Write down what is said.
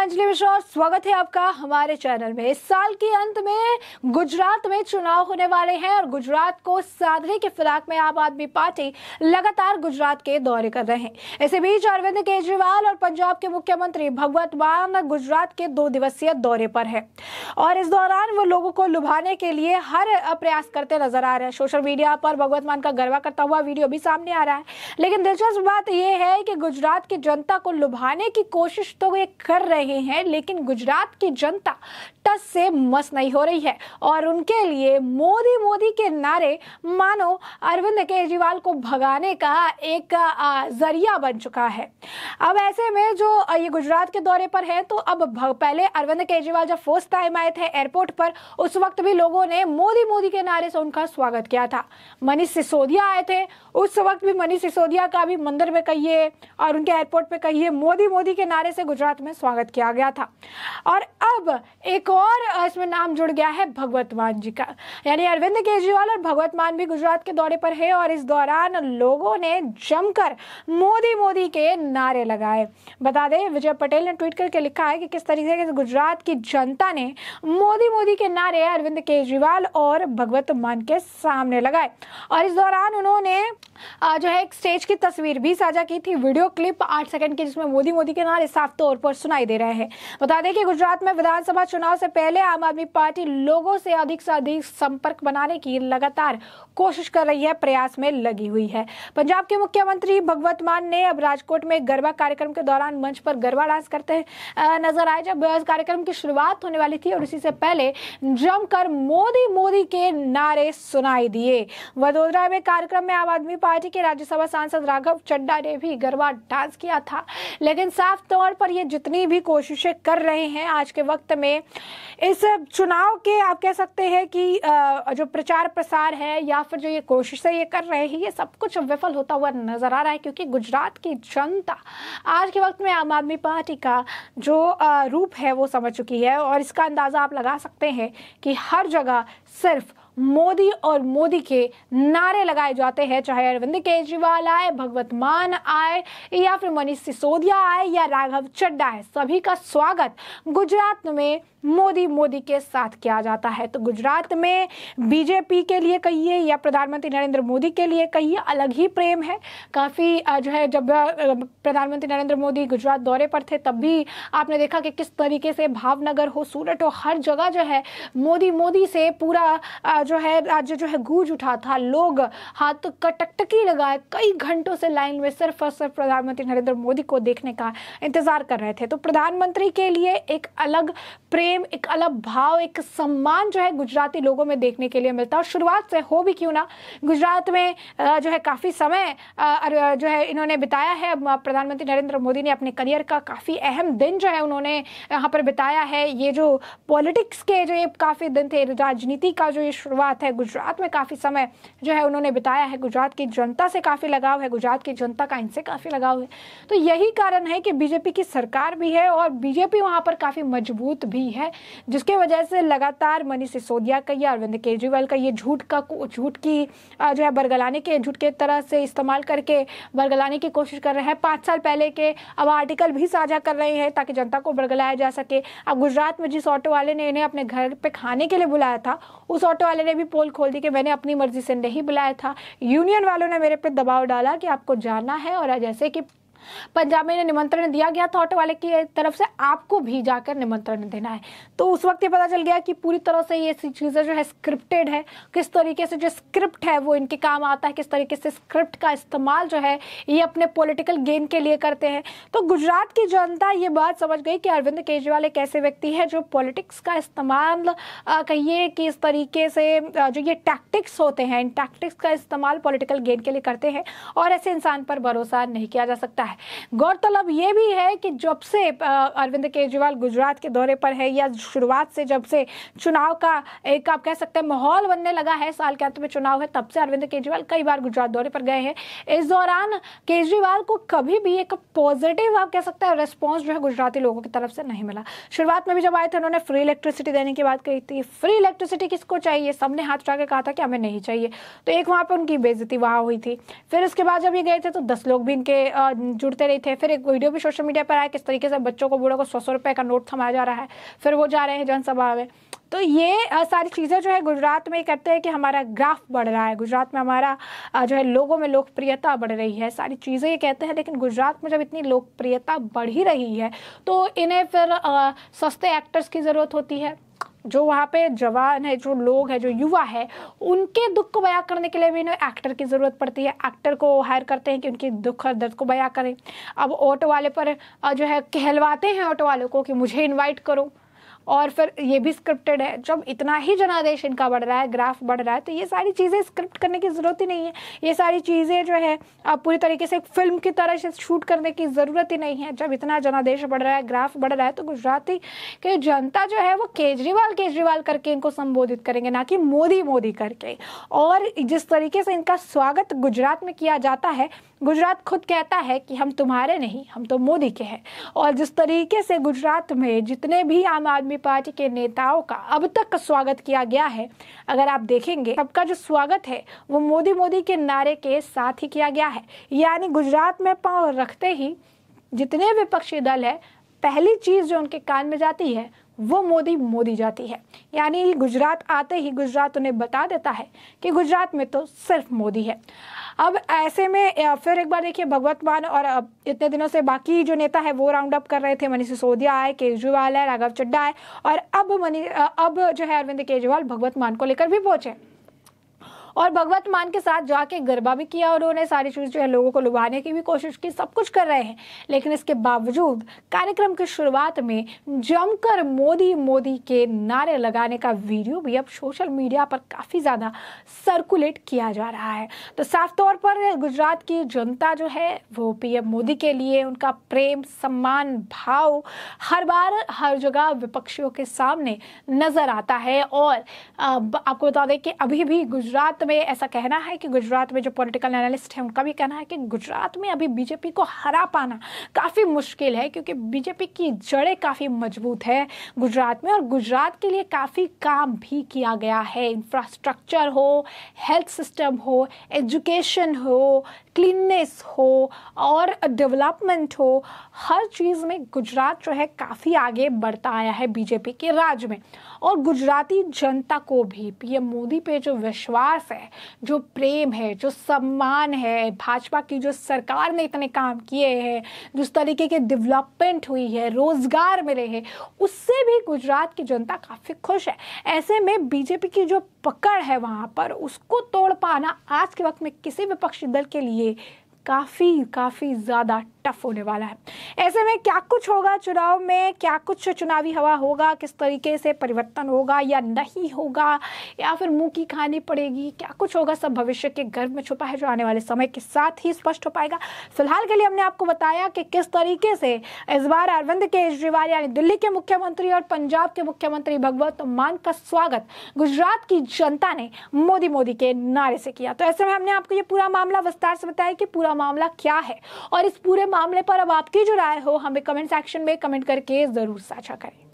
अंजलि विश्वास स्वागत है आपका हमारे चैनल में इस साल के अंत में गुजरात में चुनाव होने वाले हैं और गुजरात को साधने के फिराक में आम आदमी पार्टी लगातार गुजरात के दौरे कर रहे हैं इसी बीच अरविंद केजरीवाल और पंजाब के मुख्यमंत्री भगवत मान गुजरात के दो दिवसीय दौरे पर है और इस दौरान वो लोगों को लुभाने के लिए हर प्रयास करते नजर आ रहे हैं सोशल मीडिया पर भगवत मान का गरबा करता हुआ वीडियो भी सामने आ रहा है लेकिन दिलचस्प बात यह है कि गुजरात की जनता को लुभाने की कोशिश तो ये कर रहे रहे हैं लेकिन गुजरात की जनता टस से मस नहीं हो रही है और उनके लिए मोदी मोदी के नारे मानो अरविंद केजरीवाल को भगाने का एक जरिया बन चुका है अब ऐसे में जो ये गुजरात के दौरे पर है तो अब पहले अरविंद केजरीवाल जब फर्स्ट टाइम आए थे एयरपोर्ट पर उस वक्त भी लोगों ने मोदी मोदी के नारे से उनका स्वागत किया था मनीष सिसोदिया आए थे उस वक्त भी मनीष सिसोदिया का भी मंदिर में कहिए और उनके एयरपोर्ट पे कहिए मोदी मोदी के नारे से गुजरात में स्वागत किया किया गया था और अब एक और इसमें नाम जुड़ गया है भगवत मान जी का यानी अरविंद केजरीवाल और भगवत मान भी गुजरात के दौरे पर है और इस दौरान लोगों ने जमकर मोदी मोदी के नारे लगाए बता दें विजय पटेल ने ट्वीट करके लिखा है कि किस तरीके से गुजरात की जनता ने मोदी मोदी के नारे अरविंद केजरीवाल और भगवत मान के सामने लगाए और इस दौरान उन्होंने जो है एक स्टेज की तस्वीर भी साझा की थी वीडियो क्लिप आठ सेकंड की जिसमें मोदी मोदी के नारे साफ तौर पर सुनाई दे रहे गया है बता दें कि गुजरात में विधानसभा चुनाव से पहले आम आदमी पार्टी लोगों से अधिक से अधिक संपर्क बनाने की लगातार कोशिश कर रही है प्रयास में लगी हुई है पंजाब के मुख्यमंत्री भगवत मान ने अब राजकोट में गरबा कार्यक्रम के दौरान मंच पर गरबा डांस करते नजर आए जब कार्यक्रम की शुरुआत होने वाली थी और उसी से पहले जमकर मोदी मोदी के नारे सुनाई दिए वडोदरा में कार्यक्रम में आम आदमी पार्टी के राज्यसभा सांसद राघव चड्डा ने भी गरबा डांस किया था लेकिन साफ तौर पर यह जितनी भी कोशिश कोशिशें कर रहे हैं आज के वक्त में इस चुनाव के आप कह सकते हैं कि जो प्रचार प्रसार है या फिर जो ये कोशिशें ये कर रहे हैं ये सब कुछ विफल होता हुआ नजर आ रहा है क्योंकि गुजरात की जनता आज के वक्त में आम आदमी पार्टी का जो रूप है वो समझ चुकी है और इसका अंदाज़ा आप लगा सकते हैं कि हर जगह सिर्फ मोदी और मोदी के नारे लगाए जाते हैं चाहे अरविंद केजरीवाल आए भगवत मान आए या फिर मनीष सिसोदिया आए या राघव चड्डा है सभी का स्वागत गुजरात में मोदी मोदी के साथ किया जाता है तो गुजरात में बीजेपी के लिए कहिए या प्रधानमंत्री नरेंद्र मोदी के लिए कहिए अलग ही प्रेम है काफ़ी जो है जब प्रधानमंत्री नरेंद्र मोदी गुजरात दौरे पर थे तब भी आपने देखा कि किस तरीके से भावनगर हो सूरत हो हर जगह जो है मोदी मोदी से पूरा जो है राज्य जो है गूंज उठा था लोग हाथ कटकटकी लगाए कई घंटों से लाइन में सिर्फ और सिर्फ प्रधानमंत्री नरेंद्र मोदी को देखने का इंतजार कर रहे थे तो प्रधानमंत्री के लिए एक अलग प्रेम एक अलग भाव एक सम्मान जो है गुजराती लोगों में देखने के लिए मिलता और शुरुआत से हो भी क्यों ना गुजरात में जो है काफ़ी समय जो है इन्होंने बिताया है प्रधानमंत्री नरेंद्र मोदी ने अपने करियर का काफ़ी अहम दिन जो है उन्होंने यहाँ पर बिताया है ये जो पॉलिटिक्स के जो ये काफ़ी दिन थे राजनीति का जो ये शुरुआत है गुजरात में काफ़ी समय जो है उन्होंने बिताया है गुजरात की जनता से काफ़ी लगाव है गुजरात की जनता का इनसे काफ़ी लगाव है तो यही कारण है कि बीजेपी की सरकार भी है और बीजेपी वहां पर काफ़ी मजबूत भी है जिसके वजह से लगातार मनीष सिसोदिया का या अरविंद केजरीवाल का ये झूठ का झूठ की जो है बरगलाने के झूठ के तरह से इस्तेमाल करके बरगलाने की कोशिश कर रहे हैं पांच साल पहले के अब आर्टिकल भी साझा कर रहे हैं ताकि जनता को बरगलाया जा सके अब गुजरात में जिस ऑटो वाले ने इन्हें अपने घर पे खाने के लिए बुलाया था उस ऑटो वाले वाले ने भी पोल खोल दी कि मैंने अपनी मर्जी से नहीं बुलाया था यूनियन वालों ने मेरे पे दबाव डाला कि आपको जाना है और जैसे कि पंजाब में निमंत्रण दिया गया था ऑटो वाले की तरफ से आपको भी जाकर निमंत्रण देना है तो उस वक्त ये पता चल गया कि पूरी तरह से ये चीज़ें जो है स्क्रिप्टेड है किस तरीके से जो स्क्रिप्ट है वो इनके काम आता है किस तरीके से स्क्रिप्ट का इस्तेमाल जो है ये अपने पॉलिटिकल गेन के लिए करते हैं तो गुजरात की जनता ये बात समझ गई कि अरविंद केजरीवाल एक ऐसे व्यक्ति है जो पॉलिटिक्स का इस्तेमाल कहिए कि इस तरीके से जो ये टैक्टिक्स होते हैं इन टैक्टिक्स का इस्तेमाल पॉलिटिकल गेन के लिए करते हैं और ऐसे इंसान पर भरोसा नहीं किया जा सकता है गौरतलब ये भी है कि जब से अरविंद केजरीवाल गुजरात के दौरे पर है या शुरुआत से जब से चुनाव का एक आप कह सकते हैं माहौल बनने लगा है साल के अंत में चुनाव है तब से अरविंद केजरीवाल कई बार गुजरात दौरे पर गए हैं इस दौरान केजरीवाल को कभी भी एक पॉजिटिव आप कह सकते हैं रिस्पॉन्स जो है गुजराती लोगों की तरफ से नहीं मिला शुरुआत में भी जब आए थे उन्होंने फ्री इलेक्ट्रिसिटी देने की बात कही थी फ्री इलेक्ट्रिसिटी किसको चाहिए सबने हाथ उठा के कहा था कि हमें नहीं चाहिए तो एक वहां पर उनकी बेजती वहां हुई थी फिर उसके बाद जब ये गए थे तो दस लोग भी इनके जुड़ते रहे थे फिर एक वीडियो भी सोशल मीडिया पर आया किस तरीके से बच्चों को बूढ़ों को सौ सौ रुपये का नोट थमाया जा रहा है फिर वो जा रहे हैं जनसभा में तो ये सारी चीज़ें जो है गुजरात में कहते हैं कि हमारा ग्राफ बढ़ रहा है गुजरात में हमारा जो है लोगों में लोकप्रियता बढ़ रही है सारी चीज़ें ये कहते हैं लेकिन गुजरात में जब इतनी लोकप्रियता बढ़ ही रही है तो इन्हें फिर सस्ते एक्टर्स की ज़रूरत होती है जो वहाँ पे जवान है जो लोग हैं जो युवा है उनके दुख को बयां करने के लिए भी इन्हें एक्टर की ज़रूरत पड़ती है एक्टर को हायर करते हैं कि उनकी दुख और दर्द को बयां करें अब ऑटो वाले पर जो है कहलवाते हैं ऑटो वालों को कि मुझे इनवाइट करो और फिर ये भी स्क्रिप्टेड है जब इतना ही जनादेश इनका बढ़ रहा है ग्राफ बढ़ रहा है तो ये सारी चीज़ें स्क्रिप्ट करने की ज़रूरत ही नहीं है ये सारी चीज़ें जो है आप पूरी तरीके से फिल्म की तरह से शूट करने की ज़रूरत ही नहीं है जब इतना जनादेश बढ़ रहा है ग्राफ बढ़ रहा है तो गुजराती की जनता जो है वो केजरीवाल केजरीवाल करके इनको संबोधित करेंगे ना कि मोदी मोदी करके और जिस तरीके से इनका स्वागत गुजरात में किया जाता है गुजरात खुद कहता है कि हम तुम्हारे नहीं हम तो मोदी के हैं और जिस तरीके से गुजरात में जितने भी आम आदमी पार्टी के नेताओं का अब तक स्वागत किया गया है अगर आप देखेंगे सबका जो स्वागत है वो मोदी मोदी के नारे के साथ ही किया गया है यानी गुजरात में पाँव रखते ही जितने विपक्षी दल है पहली चीज़ जो उनके कान में जाती है वो मोदी मोदी जाती है यानी गुजरात आते ही गुजरात उन्हें बता देता है कि गुजरात में तो सिर्फ मोदी है अब ऐसे में फिर एक बार देखिए भगवत मान और इतने दिनों से बाकी जो नेता है वो राउंड अप कर रहे थे मनीष सिसोदिया आए केजरीवाल है राघव चड्डा है और अब मनी अब जो है अरविंद केजरीवाल भगवत मान को लेकर भी पहुंचे और भगवत मान के साथ जाके गरबा भी किया और उन्होंने सारी चीज़ जो है लोगों को लुभाने की भी कोशिश की सब कुछ कर रहे हैं लेकिन इसके बावजूद कार्यक्रम की शुरुआत में जमकर मोदी मोदी के नारे लगाने का वीडियो भी अब सोशल मीडिया पर काफ़ी ज़्यादा सर्कुलेट किया जा रहा है तो साफ तौर पर गुजरात की जनता जो है वो पीएम मोदी के लिए उनका प्रेम सम्मान भाव हर बार हर जगह विपक्षियों के सामने नज़र आता है और आपको बता दें कि अभी भी गुजरात में ऐसा कहना है कि गुजरात में जो पॉलिटिकल एनालिस्ट हैं उनका भी कहना है कि गुजरात में अभी बीजेपी को हरा पाना काफ़ी मुश्किल है क्योंकि बीजेपी की जड़ें काफ़ी मजबूत है गुजरात में और गुजरात के लिए काफ़ी काम भी किया गया है इंफ्रास्ट्रक्चर हो हेल्थ सिस्टम हो एजुकेशन हो क्लीननेस हो और डेवलपमेंट हो हर चीज़ में गुजरात जो है काफ़ी आगे बढ़ता आया है बीजेपी के राज में और गुजराती जनता को भी पीएम मोदी पे जो विश्वास है जो प्रेम है जो सम्मान है भाजपा की जो सरकार ने इतने काम किए हैं जिस तरीके के डेवलपमेंट हुई है रोज़गार मिले हैं उससे भी गुजरात की जनता काफ़ी खुश है ऐसे में बीजेपी की जो पकड़ है वहाँ पर उसको तोड़ पाना आज के वक्त में किसी विपक्षी दल के लिए काफ़ी काफ़ी ज़्यादा टफ होने वाला है ऐसे में क्या कुछ होगा चुनाव में क्या कुछ चुनावी हवा होगा किस तरीके से परिवर्तन होगा या नहीं होगा या फिर मुंह की खानी पड़ेगी क्या कुछ होगा सब भविष्य के गर्भ में छुपा है जो आने वाले समय के साथ ही स्पष्ट हो पाएगा फिलहाल के लिए हमने आपको बताया कि किस तरीके से इस बार अरविंद केजरीवाल यानी दिल्ली के मुख्यमंत्री और पंजाब के मुख्यमंत्री भगवत मान का स्वागत गुजरात की जनता ने मोदी मोदी के नारे से किया तो ऐसे में हमने आपको ये पूरा मामला विस्तार से बताया कि पूरा पूरा मामला क्या है और इस पूरे मामले पर अब आपकी जो राय हो हमें कमेंट सेक्शन में कमेंट करके ज़रूर साझा करें